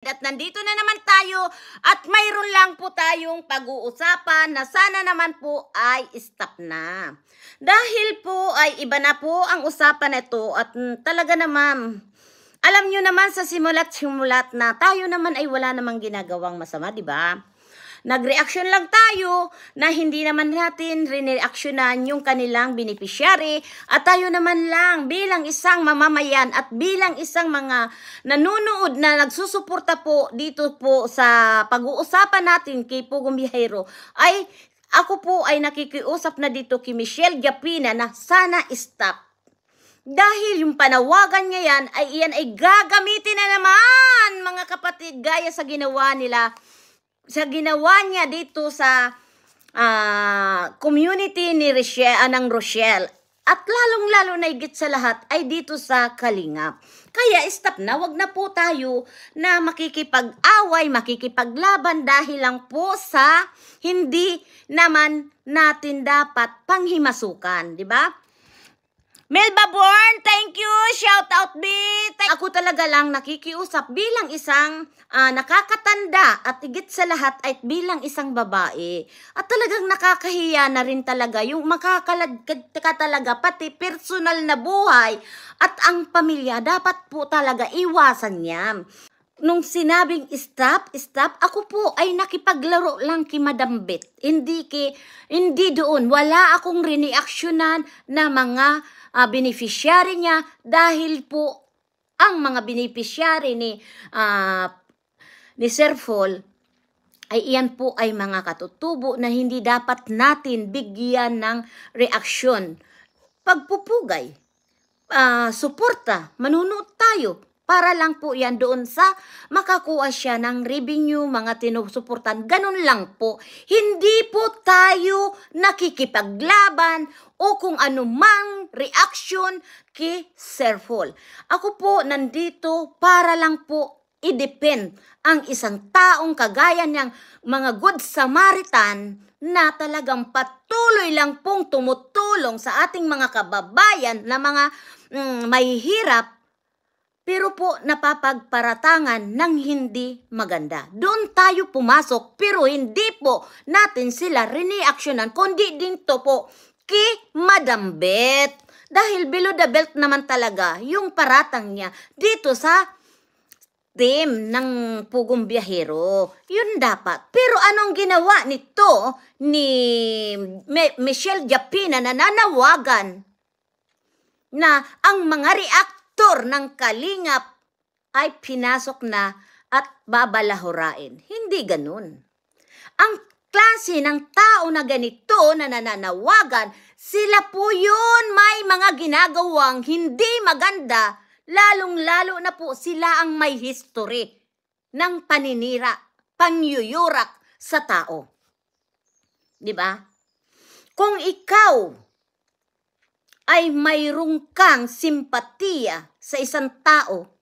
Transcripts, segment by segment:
At nandito na naman tayo at mayroon lang po tayong pag-uusapan na sana naman po ay stop na. Dahil po ay iba na po ang usapan nito at talaga na ma'am, alam nyo naman sa simula't simulat na tayo naman ay wala namang ginagawang masama, di ba? nagreaksyon lang tayo na hindi naman natin rineaksyonan yung kanilang beneficiary at tayo naman lang bilang isang mamamayan at bilang isang mga nanonood na nagsusuporta po dito po sa pag-uusapan natin kay Pugong Bihayro ay ako po ay nakikiusap na dito kay Michelle Gapina na sana stop dahil yung panawagan niya yan ay iyan ay gagamitin na naman mga kapatid gaya sa ginawa nila sa ginawa niya dito sa uh, community ni Rochelle, uh, Rochelle at lalong-lalo na higit sa lahat ay dito sa Kalingap. Kaya stop na, wag na po tayo na makikipag-away, makikipaglaban dahil lang po sa hindi naman natin dapat panghimasukan, di ba? Melba Born, thank you. Shout out B. Thank Ako talaga lang nakikiusap bilang isang uh, nakakatanda at igit sa lahat ay bilang isang babae. At talagang nakakahiya na rin talaga yung makakalagkad ka talaga pati personal na buhay at ang pamilya dapat po talaga iwasan niya nung sinabing stop, stop, ako po ay nakipaglaro lang kay Madam Beth. Hindi, ki, hindi doon. Wala akong reaksyonan na mga uh, beneficiary niya dahil po ang mga beneficiary ni, uh, ni Sir Paul ay iyan po ay mga katutubo na hindi dapat natin bigyan ng reaksyon. Pagpupugay, uh, suporta, manunod tayo, para lang po yan doon sa makakuha siya ng revenue, mga tinusuportan. Ganun lang po. Hindi po tayo nakikipaglaban o kung mang reaction kay Sir Paul. Ako po nandito para lang po i-depend ang isang taong kagaya niyang mga good Samaritan na talagang patuloy lang pong tumutulong sa ating mga kababayan na mga mm, may hirap pero po napapagparatangan ng hindi maganda. Doon tayo pumasok pero hindi po natin sila rineaksyonan kundi dito po ki Madam Beth. Dahil below the belt naman talaga yung paratang niya dito sa team ng Pugong Biyahero. Yun dapat. Pero anong ginawa nito ni Michelle Japina na nanawagan na ang mga react direktor ng Kalingap ay pinasok na at babalahurain. Hindi ganun. Ang klase ng tao na ganito na nananawagan, sila po yun may mga ginagawang hindi maganda, lalong-lalo na po sila ang may history ng paninira, pangyuyurak sa tao. Di ba? Kung ikaw ay mayroong kang simpatiya sa isang tao.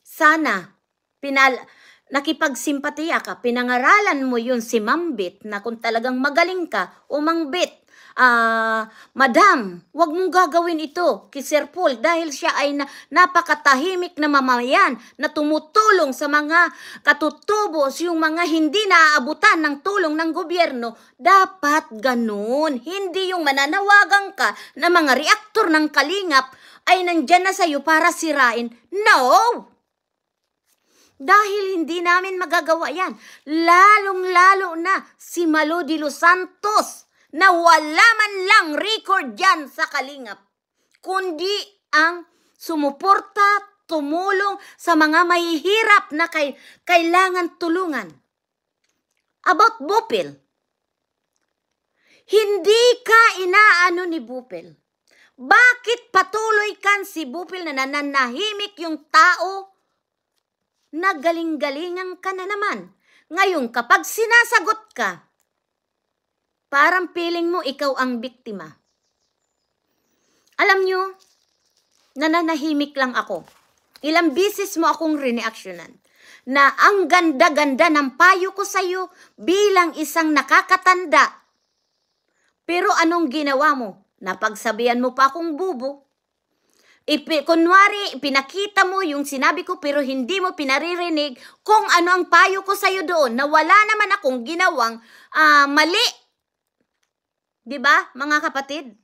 Sana, pinal nakipagsimpatiya ka, pinangaralan mo yun si Mambit na kung talagang magaling ka, umambit uh, Madam, wag mong gagawin ito kay Sir Paul dahil siya ay na, napakatahimik na mamayan na tumutulong sa mga katutubos, yung mga hindi naaabutan ng tulong ng gobyerno. Dapat ganun. Hindi yung mananawagan ka na mga reaktor ng kalingap ay nandyan na sa'yo para sirain. No! Dahil hindi namin magagawa yan. Lalong-lalo na si Malo de Los Santos na wala man lang record yan sa kalingap, kundi ang sumuporta, tumulong sa mga mahihirap na kay, kailangan tulungan. About Bupil, hindi ka inaano ni Bupil. Bakit patuloy kan si Bupil na nananahimik yung tao? Nagaling-galingan ka na naman. Ngayon kapag sinasagot ka, Parang feeling mo ikaw ang biktima. Alam nyo, nananahimik lang ako. Ilang bisis mo akong rineaksyonan na ang ganda-ganda ng payo ko sa iyo bilang isang nakakatanda. Pero anong ginawa mo? Napagsabihan mo pa akong bubo. Ipi, kunwari, pinakita mo yung sinabi ko pero hindi mo pinaririnig kung ano ang payo ko sa iyo doon na wala naman akong ginawang uh, mali 'Di ba, mga kapatid?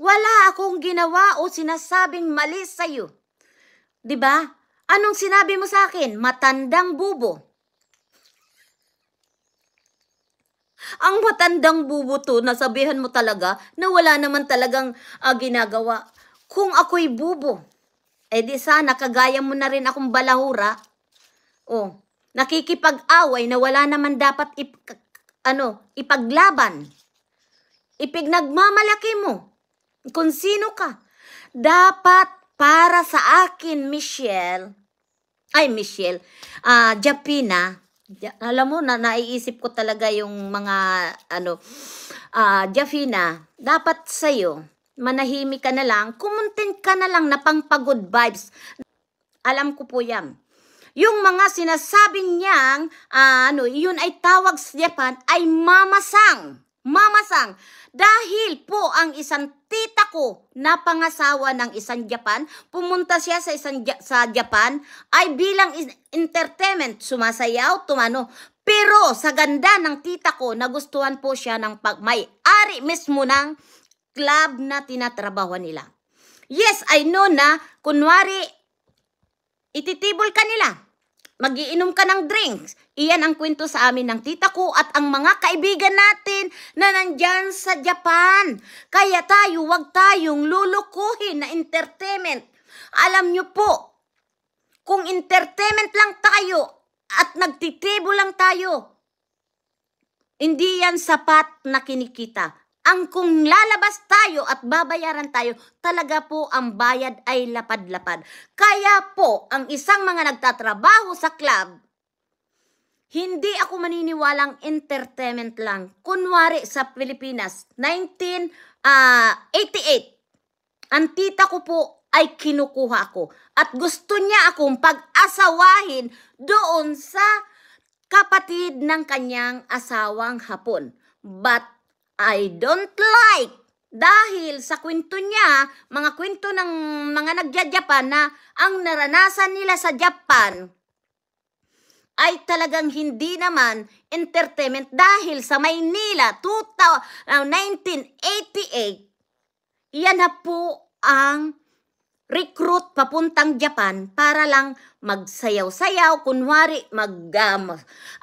Wala akong ginawa o sinasabing mali sa iyo. 'Di ba? Anong sinabi mo sa akin? Matandang bubo. Ang matandang bubo to, nasabihan mo talaga na wala naman talagang uh, ginagawa. Kung ako'y bubo, eh di sana kagaya mo na rin akong balahura. Oh, nakikipag-away na wala naman dapat ip, ano, ipaglaban. Ipignagmamalaki mo kung sino ka. Dapat para sa akin, Michelle, ay Michelle, uh, Japina, alam mo na naiisip ko talaga yung mga ano, uh, ah, Jafina, dapat sa'yo, manahimik ka na lang, kumuntin ka na lang na pang pagod vibes. Alam ko po yan. Yung mga sinasabi niyang, uh, ano, yun ay tawag sa Japan, ay mamasang. Mamasang, dahil po ang isang tita ko na pangasawa ng isang Japan, pumunta siya sa isang sa Japan ay bilang entertainment, sumasayaw, tumano. Pero sa ganda ng tita ko, nagustuhan po siya ng pag may ari mismo ng club na tinatrabaho nila. Yes, I know na kunwari ititibol kanila magiinom ka ng drinks. Iyan ang kwento sa amin ng tita ko at ang mga kaibigan natin na nandyan sa Japan. Kaya tayo, wag tayong lulukuhin na entertainment. Alam nyo po, kung entertainment lang tayo at nagtitibo lang tayo, hindi yan sapat na kinikita ang kung lalabas tayo at babayaran tayo, talaga po ang bayad ay lapad-lapad. Kaya po, ang isang mga nagtatrabaho sa club, hindi ako maniniwalang entertainment lang. Kunwari sa Pilipinas, 1988, ah, ang tita ko po ay kinukuha ako. At gusto niya akong pag-asawahin doon sa kapatid ng kanyang asawang hapon. But I don't like. Dahil sa kwento niya, mga kwento ng mga nagja-Japan na ang naranasan nila sa Japan ay talagang hindi naman entertainment dahil sa Maynila 1988, uh, iyan na po ang recruit papuntang Japan para lang magsayaw-sayaw, kunwari mag um,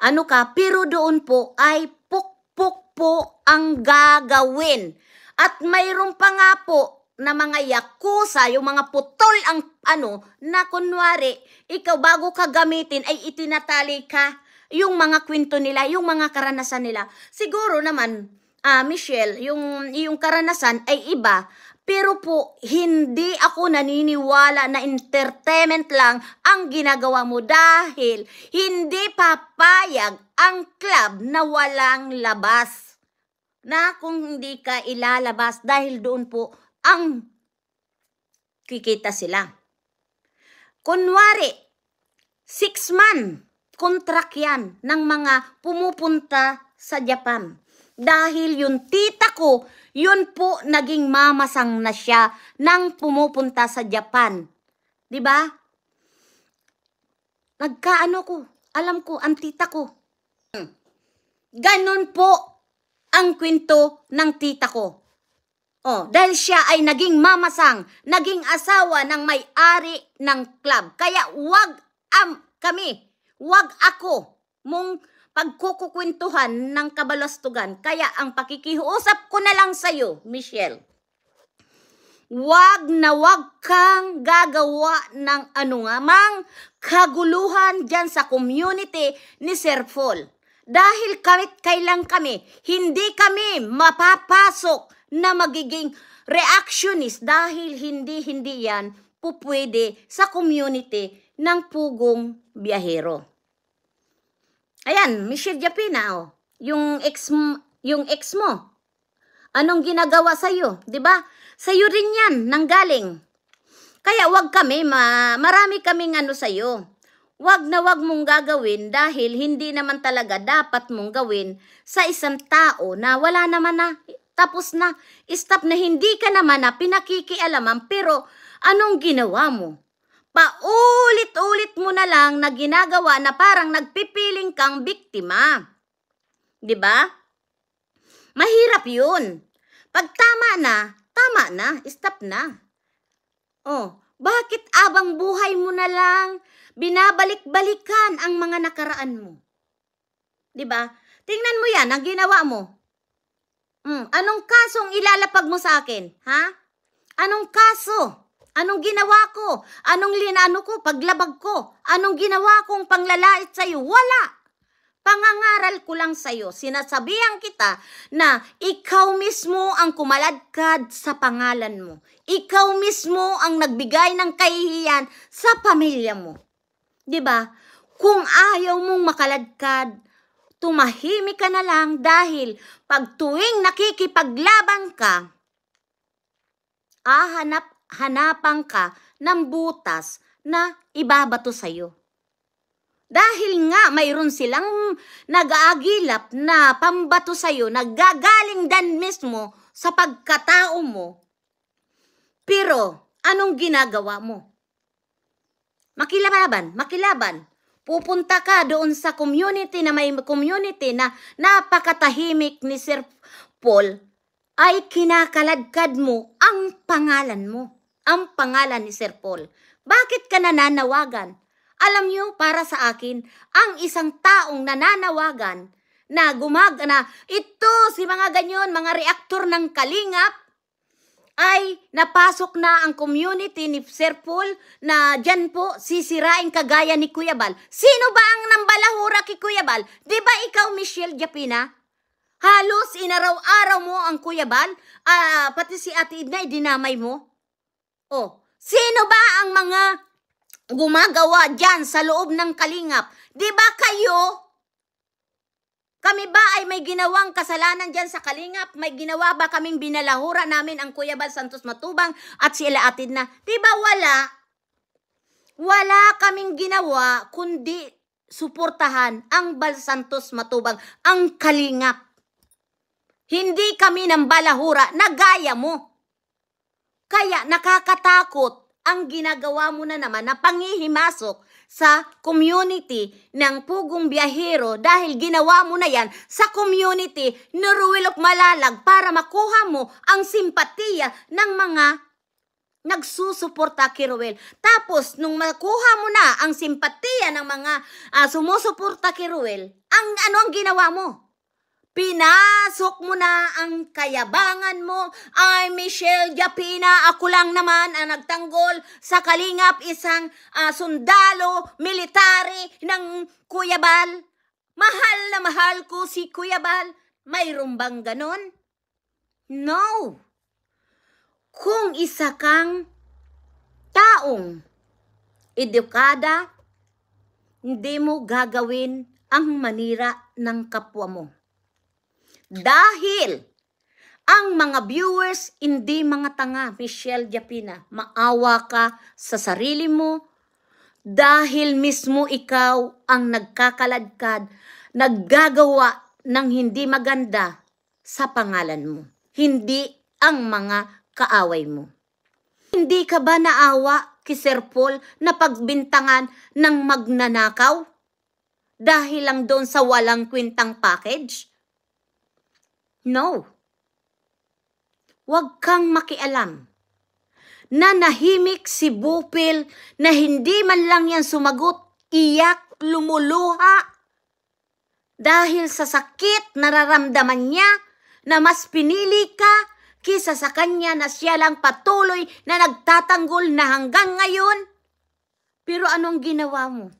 ano ka, pero doon po ay pukpuk po ang gagawin. At mayroon pa nga po na mga yakuza, yung mga putol ang ano, na kunwari, ikaw bago ka gamitin ay itinatali ka yung mga kwento nila, yung mga karanasan nila. Siguro naman, uh, Michelle, yung, yung karanasan ay iba. Pero po, hindi ako naniniwala na entertainment lang ang ginagawa mo dahil hindi papayag ang club na walang labas na kung hindi ka ilalabas dahil doon po ang kikita sila. Kunwari, six month contract yan ng mga pumupunta sa Japan. Dahil yung tita ko, yun po naging mamasang na siya nang pumupunta sa Japan. 'Di ba? Nagkaano ko, alam ko, ang tita ko. Ganon po ang kwento ng tita ko. Oh, dahil siya ay naging mamasang, naging asawa ng may-ari ng club. Kaya wag am kami, wag ako mong pagkukukwentuhan ng kabalastugan. Kaya ang pakikiusap ko na lang sa'yo, Michelle. Wag na wag kang gagawa ng ano mang kaguluhan dyan sa community ni Sir Paul. Dahil kahit kailan kami, hindi kami mapapasok na magiging reactionist dahil hindi-hindi yan pupwede sa community ng pugong biyahero. Ayan, Michelle Japina, oh, yung ex, yung ex mo. Anong ginagawa sa'yo? ba? Diba? Sa'yo rin yan, nanggaling. Kaya wag kami, ma marami kaming ano sa'yo wag na wag mong gagawin dahil hindi naman talaga dapat mong gawin sa isang tao na wala naman na, tapos na, stop na hindi ka naman na pinakikialaman pero anong ginawa mo? Paulit-ulit mo na lang na ginagawa na parang nagpipiling kang biktima. 'Di ba? Mahirap 'yun. Pag tama na, tama na, stop na. Oh, bakit abang buhay mo na lang binabalik-balikan ang mga nakaraan mo? 'Di ba? Tingnan mo 'yan, ang ginawa mo. Mm, anong kasong ilalapag mo sa akin, ha? Anong kaso? Anong ginawa ko? Anong linano ko? Paglabag ko? Anong ginawa kong panglalait iyo? Wala! Pangangaral ko lang sa'yo, sinasabihan kita na ikaw mismo ang kumaladkad sa pangalan mo. Ikaw mismo ang nagbigay ng kahihiyan sa pamilya mo. ba? Diba? Kung ayaw mong makaladkad, tumahimik ka na lang dahil pag tuwing nakikipaglaban ka, ahanap-hanapan ka ng butas na ibabato sa'yo. Dahil nga mayroon silang nagaagilap na pambato sa'yo, naggagaling dan mismo sa pagkatao mo. Pero, anong ginagawa mo? Makilaban, makilaban. Pupunta ka doon sa community na may community na napakatahimik ni Sir Paul ay kinakaladkad mo ang pangalan mo. Ang pangalan ni Sir Paul. Bakit ka nananawagan? Alam niyo, para sa akin, ang isang taong nananawagan na gumagana, ito si mga ganyon, mga reaktor ng kalingap ay napasok na ang community ni Sir Paul na dyan po sisirain kagaya ni Kuya Bal. Sino ba ang nambalahura kay Kuya Bal? Di ba ikaw, Michelle Japina? Halos inaraw-araw mo ang Kuya Bal, uh, pati si Ate Edna, dinamay mo. Oh, sino ba ang mga gumagawa dyan sa loob ng kalingap. Di ba kayo? Kami ba ay may ginawang kasalanan dyan sa kalingap? May ginawa ba kaming binalahura namin ang Kuya Bal Santos Matubang at sila atid na? Di ba wala? Wala kaming ginawa kundi suportahan ang Bal Santos Matubang, ang kalingap. Hindi kami ng balahura na gaya mo. Kaya nakakatakot ang ginagawa mo na naman na pangihimasok sa community ng pugong biyahero dahil ginawa mo na yan sa community ni Ruel Malalag para makuha mo ang simpatiya ng mga nagsusuporta kay Ruel. Tapos, nung makuha mo na ang simpatiya ng mga uh, sumusuporta kay Ruel, ang ano ang ginawa mo? Pinasok mo na ang kayabangan mo. Ay, Michelle Yapina, ako lang naman ang nagtanggol sa kalingap isang uh, sundalo, military ng Kuya Bal. Mahal na mahal ko si Kuya Bal. Mayroon bang ganon? No. Kung isa kang taong edukada, hindi mo gagawin ang manira ng kapwa mo dahil ang mga viewers, hindi mga tanga, Michelle Japina, maawa ka sa sarili mo dahil mismo ikaw ang nagkakaladkad, naggagawa ng hindi maganda sa pangalan mo, hindi ang mga kaaway mo. Hindi ka ba naawa kay Paul na pagbintangan ng magnanakaw? Dahil lang doon sa walang kwintang package? No. Huwag kang makialam. Nanahimik si Bupil na hindi man lang yan sumagot, iyak, lumuluha. Dahil sa sakit nararamdaman niya na mas pinili ka kisa sa kanya na siya lang patuloy na nagtatanggol na hanggang ngayon. Pero anong ginawa mo?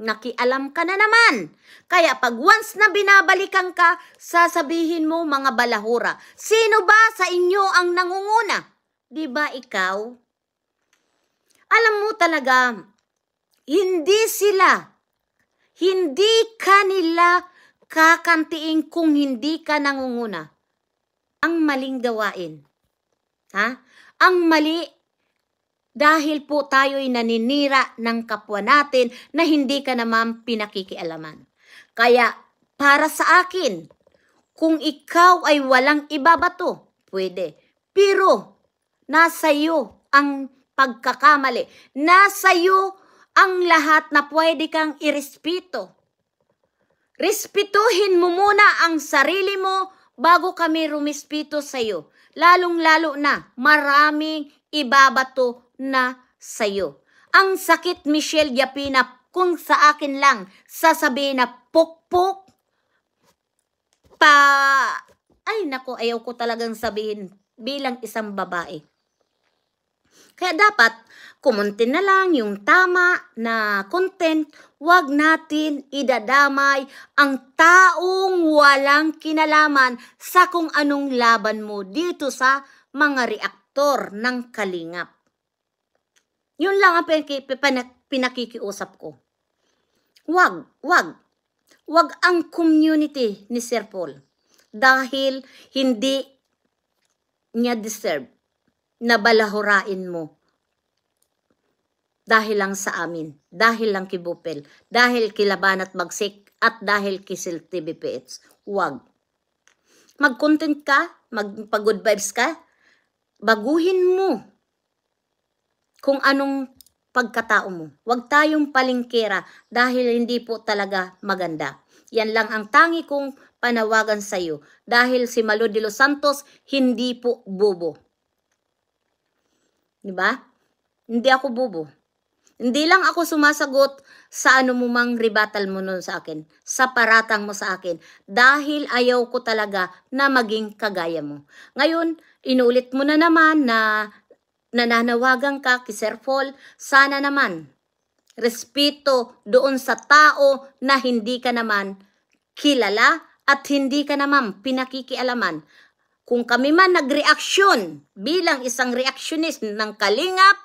nakialam ka na naman. Kaya pag once na binabalikan ka, sasabihin mo mga balahura, sino ba sa inyo ang nangunguna? Di ba ikaw? Alam mo talaga, hindi sila, hindi kanila kakantiin kung hindi ka nangunguna. Ang maling gawain. Ha? Ang mali dahil po tayo'y naninira ng kapwa natin na hindi ka naman pinakikialaman. Kaya para sa akin, kung ikaw ay walang ibabato, pwede. Pero nasa iyo ang pagkakamali. Nasa iyo ang lahat na pwede kang irespeto. Respetuhin mo muna ang sarili mo bago kami rumispito sa iyo. Lalong-lalo na maraming ibabato na sa'yo. Ang sakit, Michelle Yapina, kung sa akin lang sasabihin na pokpok, pa... Ay, nako, ayaw ko talagang sabihin bilang isang babae. Kaya dapat, kumunti na lang yung tama na content. Huwag natin idadamay ang taong walang kinalaman sa kung anong laban mo dito sa mga reaktor ng kalingap. Yun lang ang pinakikiusap ko. Wag, wag. Wag ang community ni Sir Paul. Dahil hindi niya deserve na balahurain mo. Dahil lang sa amin. Dahil lang kibupel. Dahil kilaban at bagsik. At dahil kisil TBPH. Wag. Mag-content ka, magpag-good vibes ka, baguhin mo kung anong pagkatao mo. Huwag tayong palingkera dahil hindi po talaga maganda. Yan lang ang tangi kong panawagan sa iyo dahil si Malo de los Santos hindi po bobo. Di ba? Hindi ako bobo. Hindi lang ako sumasagot sa ano mang ribatal mo nun sa akin, sa paratang mo sa akin, dahil ayaw ko talaga na maging kagaya mo. Ngayon, inulit mo na naman na nananawagan ka kay Paul, sana naman respeto doon sa tao na hindi ka naman kilala at hindi ka naman pinakikialaman. Kung kami man nagreaksyon bilang isang reaksyonis ng kalingap,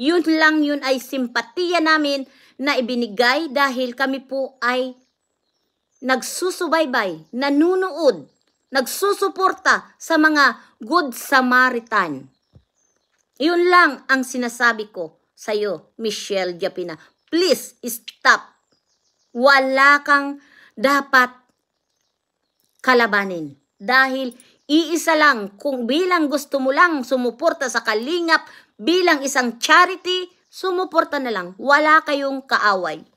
yun lang yun ay simpatiya namin na ibinigay dahil kami po ay nagsusubaybay, nanunood, nagsusuporta sa mga good Samaritan. Yun lang ang sinasabi ko sa iyo, Michelle Japina. Please stop. Wala kang dapat kalabanin dahil iisa lang kung bilang gusto mo lang sumuporta sa kalingap bilang isang charity, sumuporta na lang. Wala kayong kaaway.